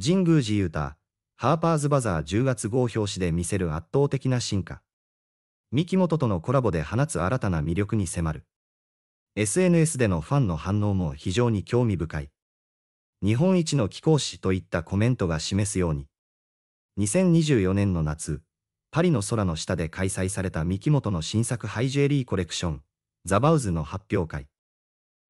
神宮寺雄太、ハーパーズバザー10月号表紙で見せる圧倒的な進化。三木本とのコラボで放つ新たな魅力に迫る。SNS でのファンの反応も非常に興味深い。日本一の貴公子といったコメントが示すように、2024年の夏、パリの空の下で開催された三木本の新作ハイジェリーコレクション、ザバウズの発表会。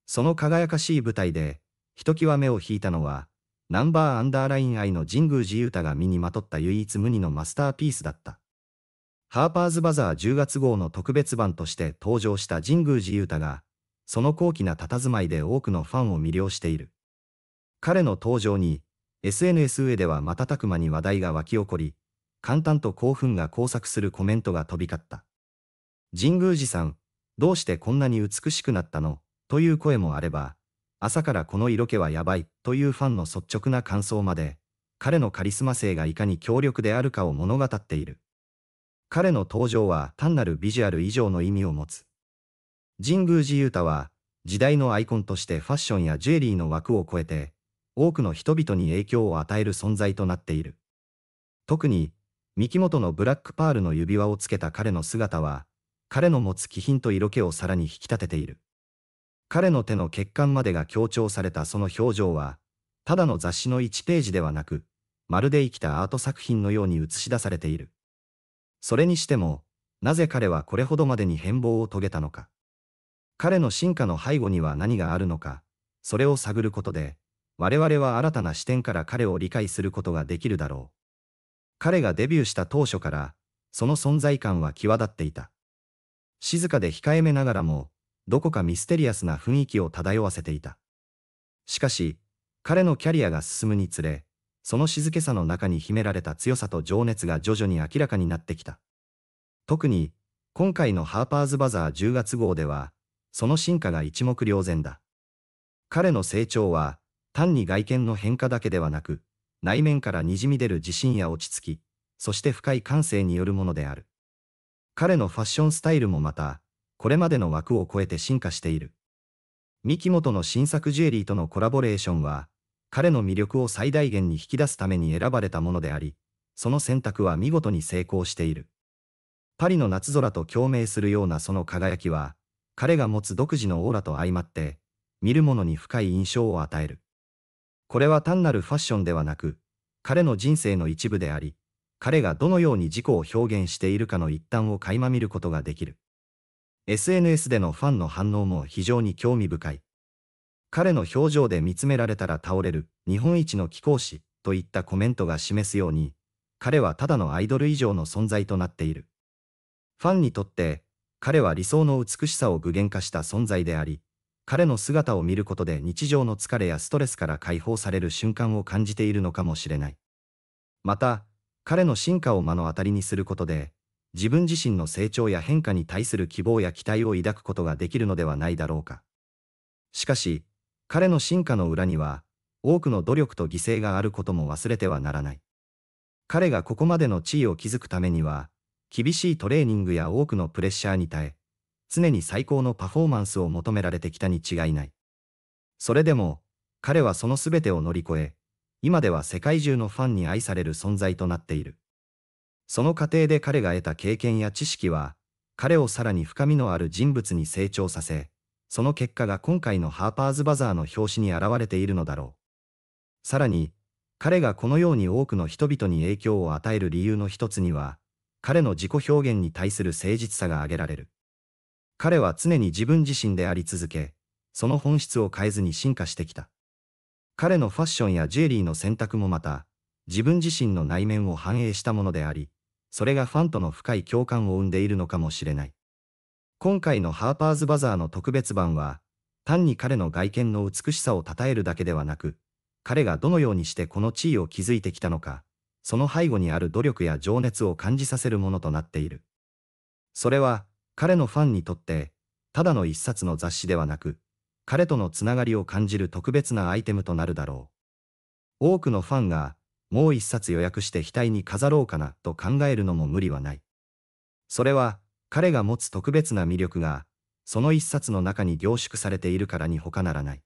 その輝かしい舞台で、ひときわ目を引いたのは、ナンバーアンダーライン愛の神宮寺太が身にまとった唯一無二のマスターピースだった。ハーパーズバザー10月号の特別版として登場した神宮寺太が、その高貴な佇まいで多くのファンを魅了している。彼の登場に、SNS 上では瞬く間に話題が沸き起こり、簡単と興奮が交錯するコメントが飛び交った。神宮寺さん、どうしてこんなに美しくなったのという声もあれば、朝からこの色気はやばいというファンの率直な感想まで、彼のカリスマ性がいかに強力であるかを物語っている。彼の登場は単なるビジュアル以上の意味を持つ。神宮寺勇太は、時代のアイコンとしてファッションやジュエリーの枠を超えて、多くの人々に影響を与える存在となっている。特に、三木本のブラックパールの指輪をつけた彼の姿は、彼の持つ気品と色気をさらに引き立てている。彼の手の血管までが強調されたその表情は、ただの雑誌の1ページではなく、まるで生きたアート作品のように映し出されている。それにしても、なぜ彼はこれほどまでに変貌を遂げたのか。彼の進化の背後には何があるのか、それを探ることで、我々は新たな視点から彼を理解することができるだろう。彼がデビューした当初から、その存在感は際立っていた。静かで控えめながらも、どこかミステリアスな雰囲気を漂わせていた。しかし、彼のキャリアが進むにつれ、その静けさの中に秘められた強さと情熱が徐々に明らかになってきた。特に、今回のハーパーズバザー10月号では、その進化が一目瞭然だ。彼の成長は、単に外見の変化だけではなく、内面からにじみ出る自信や落ち着き、そして深い感性によるものである。彼のファッションスタイルもまた、これまでの枠を超えて進化している。三木本の新作ジュエリーとのコラボレーションは、彼の魅力を最大限に引き出すために選ばれたものであり、その選択は見事に成功している。パリの夏空と共鳴するようなその輝きは、彼が持つ独自のオーラと相まって、見る者に深い印象を与える。これは単なるファッションではなく、彼の人生の一部であり、彼がどのように自己を表現しているかの一端を垣間見ることができる。SNS でのファンの反応も非常に興味深い。彼の表情で見つめられたら倒れる、日本一の貴公子、といったコメントが示すように、彼はただのアイドル以上の存在となっている。ファンにとって、彼は理想の美しさを具現化した存在であり、彼の姿を見ることで日常の疲れやストレスから解放される瞬間を感じているのかもしれない。また、彼の進化を目の当たりにすることで、自分自身の成長や変化に対する希望や期待を抱くことができるのではないだろうか。しかし、彼の進化の裏には、多くの努力と犠牲があることも忘れてはならない。彼がここまでの地位を築くためには、厳しいトレーニングや多くのプレッシャーに耐え、常に最高のパフォーマンスを求められてきたに違いない。それでも、彼はその全てを乗り越え、今では世界中のファンに愛される存在となっている。その過程で彼が得た経験や知識は、彼をさらに深みのある人物に成長させ、その結果が今回のハーパーズバザーの表紙に現れているのだろう。さらに、彼がこのように多くの人々に影響を与える理由の一つには、彼の自己表現に対する誠実さが挙げられる。彼は常に自分自身であり続け、その本質を変えずに進化してきた。彼のファッションやジュエリーの選択もまた、自分自身の内面を反映したものであり、それがファンとの深い共感を生んでいるのかもしれない。今回のハーパーズバザーの特別版は、単に彼の外見の美しさを称えるだけではなく、彼がどのようにしてこの地位を築いてきたのか、その背後にある努力や情熱を感じさせるものとなっている。それは、彼のファンにとって、ただの一冊の雑誌ではなく、彼とのつながりを感じる特別なアイテムとなるだろう。多くのファンが、もう一冊予約して額に飾ろうかなと考えるのも無理はない。それは、彼が持つ特別な魅力が、その一冊の中に凝縮されているからに他ならない。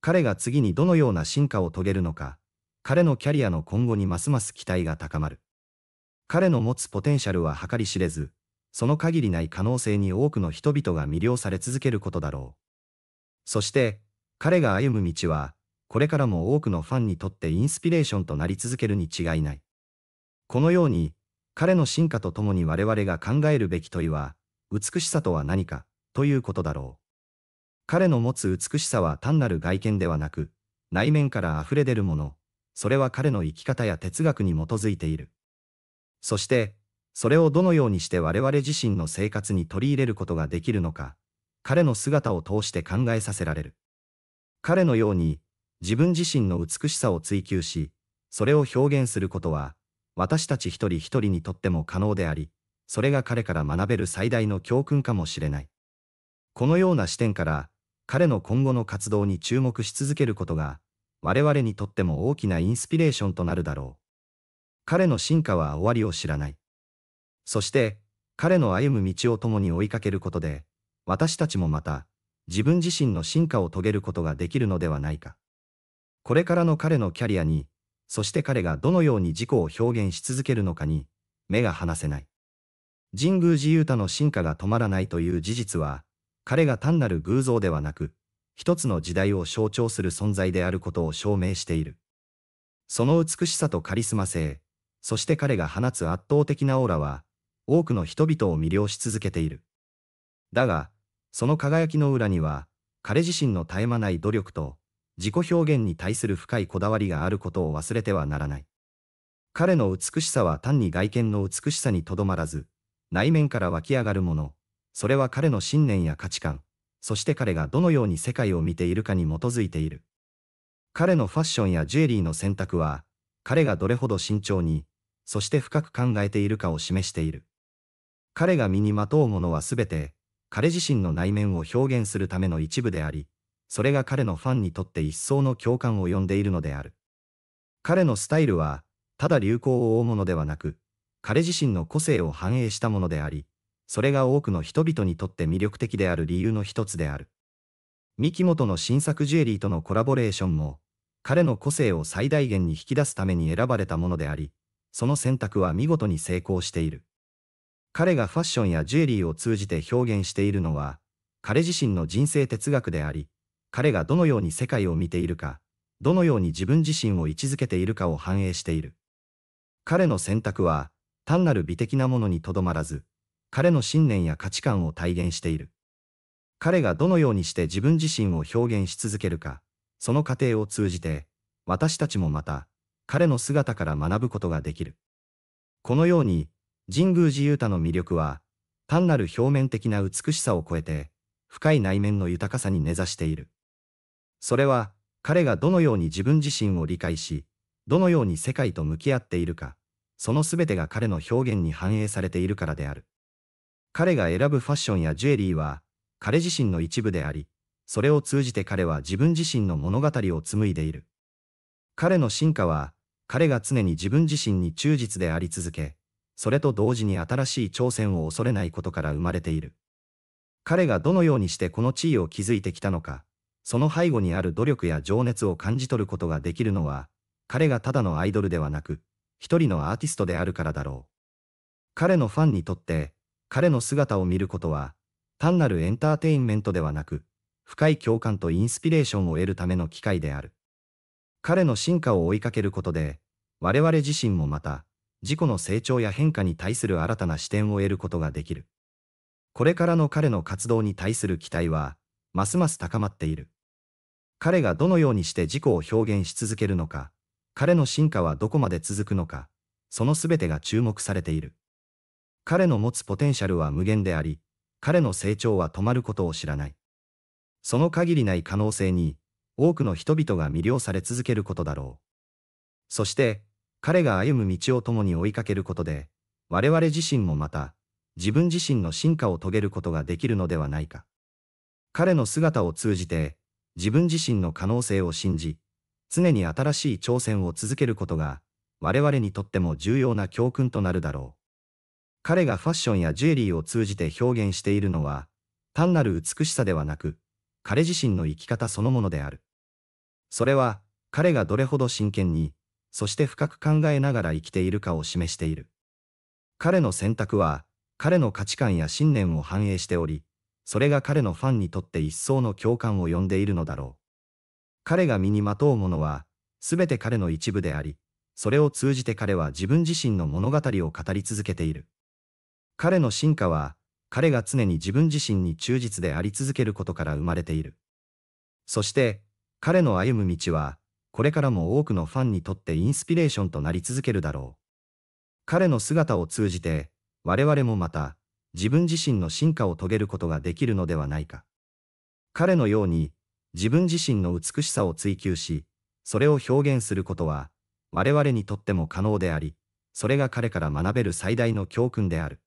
彼が次にどのような進化を遂げるのか、彼のキャリアの今後にますます期待が高まる。彼の持つポテンシャルは計り知れず、その限りない可能性に多くの人々が魅了され続けることだろう。そして、彼が歩む道は、これからも多くのファンにとってインスピレーションとなり続けるに違いない。このように、彼の進化とともに我々が考えるべき問いは、美しさとは何か、ということだろう。彼の持つ美しさは単なる外見ではなく、内面から溢れ出るもの、それは彼の生き方や哲学に基づいている。そして、それをどのようにして我々自身の生活に取り入れることができるのか、彼の姿を通して考えさせられる。彼のように、自分自身の美しさを追求し、それを表現することは、私たち一人一人にとっても可能であり、それが彼から学べる最大の教訓かもしれない。このような視点から、彼の今後の活動に注目し続けることが、我々にとっても大きなインスピレーションとなるだろう。彼の進化は終わりを知らない。そして、彼の歩む道を共に追いかけることで、私たちもまた、自分自身の進化を遂げることができるのではないか。これからの彼のキャリアに、そして彼がどのように自己を表現し続けるのかに、目が離せない。神宮寺勇太の進化が止まらないという事実は、彼が単なる偶像ではなく、一つの時代を象徴する存在であることを証明している。その美しさとカリスマ性、そして彼が放つ圧倒的なオーラは、多くの人々を魅了し続けている。だが、その輝きの裏には、彼自身の絶え間ない努力と、自己表現に対する深いこだわりがあることを忘れてはならない。彼の美しさは単に外見の美しさにとどまらず、内面から湧き上がるもの、それは彼の信念や価値観、そして彼がどのように世界を見ているかに基づいている。彼のファッションやジュエリーの選択は、彼がどれほど慎重に、そして深く考えているかを示している。彼が身にまとうものはすべて、彼自身の内面を表現するための一部であり、それが彼のファンにとって一層の共感を呼んでいるのである。彼のスタイルは、ただ流行を追うものではなく、彼自身の個性を反映したものであり、それが多くの人々にとって魅力的である理由の一つである。三木本の新作ジュエリーとのコラボレーションも、彼の個性を最大限に引き出すために選ばれたものであり、その選択は見事に成功している。彼がファッションやジュエリーを通じて表現しているのは、彼自身の人生哲学であり、彼がどのように世界を見ているか、どのように自分自身を位置づけているかを反映している。彼の選択は、単なる美的なものにとどまらず、彼の信念や価値観を体現している。彼がどのようにして自分自身を表現し続けるか、その過程を通じて、私たちもまた、彼の姿から学ぶことができる。このように、神宮寺勇太の魅力は、単なる表面的な美しさを超えて、深い内面の豊かさに根ざしている。それは、彼がどのように自分自身を理解し、どのように世界と向き合っているか、その全てが彼の表現に反映されているからである。彼が選ぶファッションやジュエリーは、彼自身の一部であり、それを通じて彼は自分自身の物語を紡いでいる。彼の進化は、彼が常に自分自身に忠実であり続け、それと同時に新しい挑戦を恐れないことから生まれている。彼がどのようにしてこの地位を築いてきたのか、その背後にある努力や情熱を感じ取ることができるのは、彼がただのアイドルではなく、一人のアーティストであるからだろう。彼のファンにとって、彼の姿を見ることは、単なるエンターテインメントではなく、深い共感とインスピレーションを得るための機会である。彼の進化を追いかけることで、我々自身もまた、自己の成長や変化に対する新たな視点を得ることができる。これからの彼の活動に対する期待は、ますます高まっている。彼がどのようにして自己を表現し続けるのか、彼の進化はどこまで続くのか、その全てが注目されている。彼の持つポテンシャルは無限であり、彼の成長は止まることを知らない。その限りない可能性に、多くの人々が魅了され続けることだろう。そして、彼が歩む道を共に追いかけることで、我々自身もまた、自分自身の進化を遂げることができるのではないか。彼の姿を通じて、自分自身の可能性を信じ、常に新しい挑戦を続けることが、我々にとっても重要な教訓となるだろう。彼がファッションやジュエリーを通じて表現しているのは、単なる美しさではなく、彼自身の生き方そのものである。それは、彼がどれほど真剣に、そして深く考えながら生きているかを示している。彼の選択は、彼の価値観や信念を反映しており、それが彼のファンにとって一層の共感を呼んでいるのだろう。彼が身にまとうものは、すべて彼の一部であり、それを通じて彼は自分自身の物語を語り続けている。彼の進化は、彼が常に自分自身に忠実であり続けることから生まれている。そして、彼の歩む道は、これからも多くのファンにとってインスピレーションとなり続けるだろう。彼の姿を通じて、我々もまた、自分自身の進化を遂げることができるのではないか。彼のように、自分自身の美しさを追求し、それを表現することは、我々にとっても可能であり、それが彼から学べる最大の教訓である。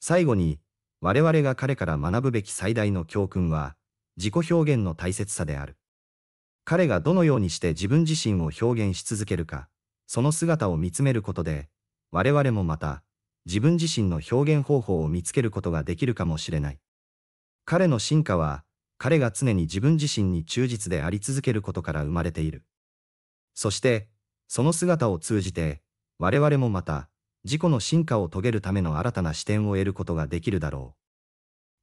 最後に、我々が彼から学ぶべき最大の教訓は、自己表現の大切さである。彼がどのようにして自分自身を表現し続けるか、その姿を見つめることで、我々もまた、自分自身の表現方法を見つけることができるかもしれない。彼の進化は、彼が常に自分自身に忠実であり続けることから生まれている。そして、その姿を通じて、我々もまた、自己の進化を遂げるための新たな視点を得ることができるだろう。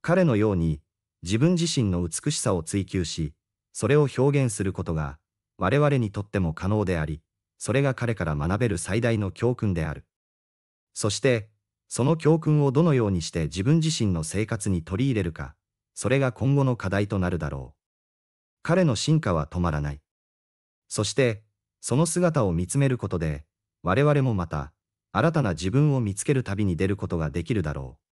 彼のように、自分自身の美しさを追求し、それを表現することが、我々にとっても可能であり、それが彼から学べる最大の教訓である。そして、その教訓をどのようにして自分自身の生活に取り入れるか、それが今後の課題となるだろう。彼の進化は止まらない。そして、その姿を見つめることで、我々もまた、新たな自分を見つける旅に出ることができるだろう。